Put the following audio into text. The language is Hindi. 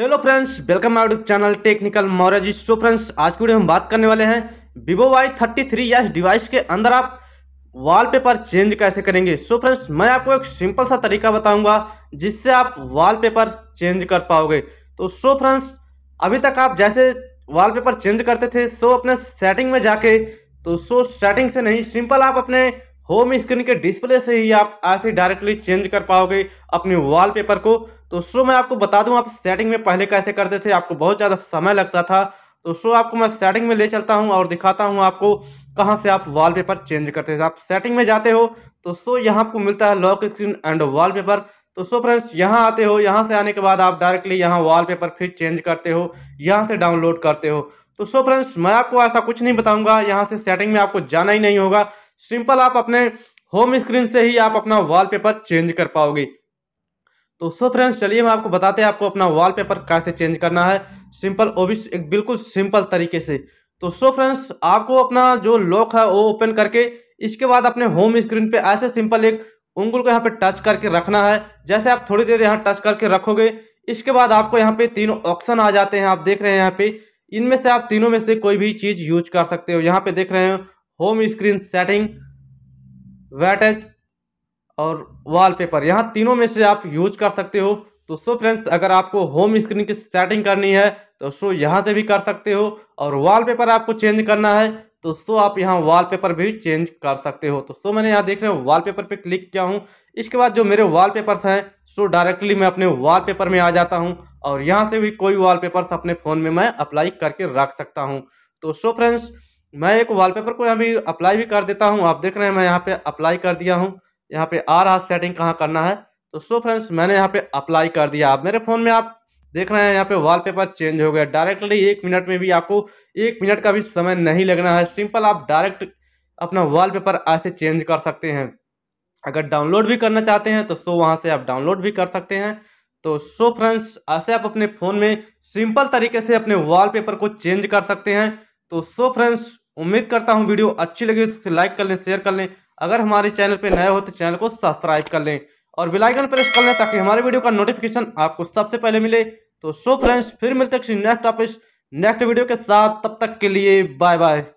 hello friends welcome our channel technical मॉरेज सो फ्रेंड्स आज की वीडियो हम बात करने वाले हैं वीवो वाई थर्टी थ्री या डिवाइस के अंदर आप वॉलपेपर चेंज कैसे करेंगे सो so फ्रेंड्स मैं आपको एक सिंपल सा तरीका बताऊंगा जिससे आप वॉलपेपर चेंज कर पाओगे तो सो so फ्रेंड्स अभी तक आप जैसे वॉलपेपर चेंज करते थे सो so अपने सेटिंग में जाके तो सो सेटिंग से नहीं सिंपल आप अपने होम स्क्रीन के डिस्प्ले से ही आप ऐसे डायरेक्टली चेंज कर पाओगे अपने वॉलपेपर को तो शो मैं आपको बता दूं आप सेटिंग में पहले कैसे करते थे आपको बहुत ज़्यादा समय लगता था तो शो आपको मैं सेटिंग में ले चलता हूं और दिखाता हूं आपको कहां से आप वॉलपेपर चेंज करते थे आप सेटिंग में जाते हो तो सो यहाँ आपको मिलता है लॉक स्क्रीन एंड वॉलपेपर तो सो फ्रेंड्स यहाँ आते हो यहाँ से आने के बाद आप डायरेक्टली यहाँ वॉलपेपर फिर चेंज करते हो यहाँ से डाउनलोड करते हो तो सो फ्रेंड्स मैं आपको ऐसा कुछ नहीं बताऊँगा यहाँ से सेटिंग में आपको जाना ही नहीं होगा सिंपल आप अपने होम स्क्रीन से ही आप अपना वॉलपेपर चेंज कर पाओगे तो सो फ्रेंड्स चलिए मैं आपको बताते हैं आपको अपना वॉलपेपर कैसे चेंज करना है सिंपल वो भी एक बिल्कुल सिंपल तरीके से तो सो फ्रेंड्स आपको अपना जो लॉक है वो ओपन करके इसके बाद अपने होम स्क्रीन पे ऐसे सिंपल एक उंगल को यहाँ पे टच करके रखना है जैसे आप थोड़ी देर यहाँ टच करके रखोगे इसके बाद आपको यहाँ पे तीनों ऑप्शन आ जाते हैं आप देख रहे हैं यहाँ पे इनमें से आप तीनों में से कोई भी चीज़ यूज कर सकते हो यहाँ पे देख रहे हो होम स्क्रीन सेटिंग वेटेज और वॉलपेपर यहाँ तीनों में से आप यूज कर सकते हो तो सो फ्रेंड्स अगर आपको होम स्क्रीन की सेटिंग करनी है तो सो यहाँ से भी कर सकते हो और वॉलपेपर आपको चेंज करना है तो सो आप यहाँ वॉलपेपर भी चेंज कर सकते हो तो सो मैंने यहाँ देख रहे हो वॉलपेपर पे क्लिक किया हूँ इसके बाद जो मेरे वॉलपेपर्स हैं सो डायरेक्टली मैं अपने वॉलपेपर में आ जाता हूँ और यहाँ से भी कोई वॉलपेपर्स अपने फ़ोन में मैं अप्लाई करके रख सकता हूँ तो सो फ्रेंड्स मैं एक वॉलपेपर को भी अप्लाई भी कर देता हूँ आप देख रहे हैं मैं यहाँ पे अप्लाई कर दिया हूँ यहाँ पे आ रहा सेटिंग कहाँ करना है तो सो फ्रेंड्स मैंने यहाँ पे अप्लाई कर दिया आप मेरे फ़ोन में आप देख रहे हैं यहाँ पे वॉलपेपर चेंज हो गया डायरेक्टली एक मिनट में भी आपको एक मिनट का भी समय नहीं लगना है सिंपल आप डायरेक्ट अपना वॉलपेपर ऐसे चेंज कर सकते हैं अगर डाउनलोड भी करना चाहते हैं तो सो वहाँ से आप डाउनलोड भी कर सकते हैं तो सो फ्रेंड्स ऐसे आप अपने फ़ोन में सिंपल तरीके से अपने वॉलपेपर को चेंज कर सकते हैं तो सो फ्रेंड्स उम्मीद करता हूँ वीडियो अच्छी लगी तो लाइक कर लें शेयर कर लें अगर हमारे चैनल पर नए हो तो चैनल को सब्सक्राइब कर लें और बेलाइकन प्रेस कर लें ताकि हमारे वीडियो का नोटिफिकेशन आपको सबसे पहले मिले तो सो फ्रेंड्स फिर मिलते हैं नेक्स्ट टॉपिक नेक्स्ट वीडियो के साथ तब तक के लिए बाय बाय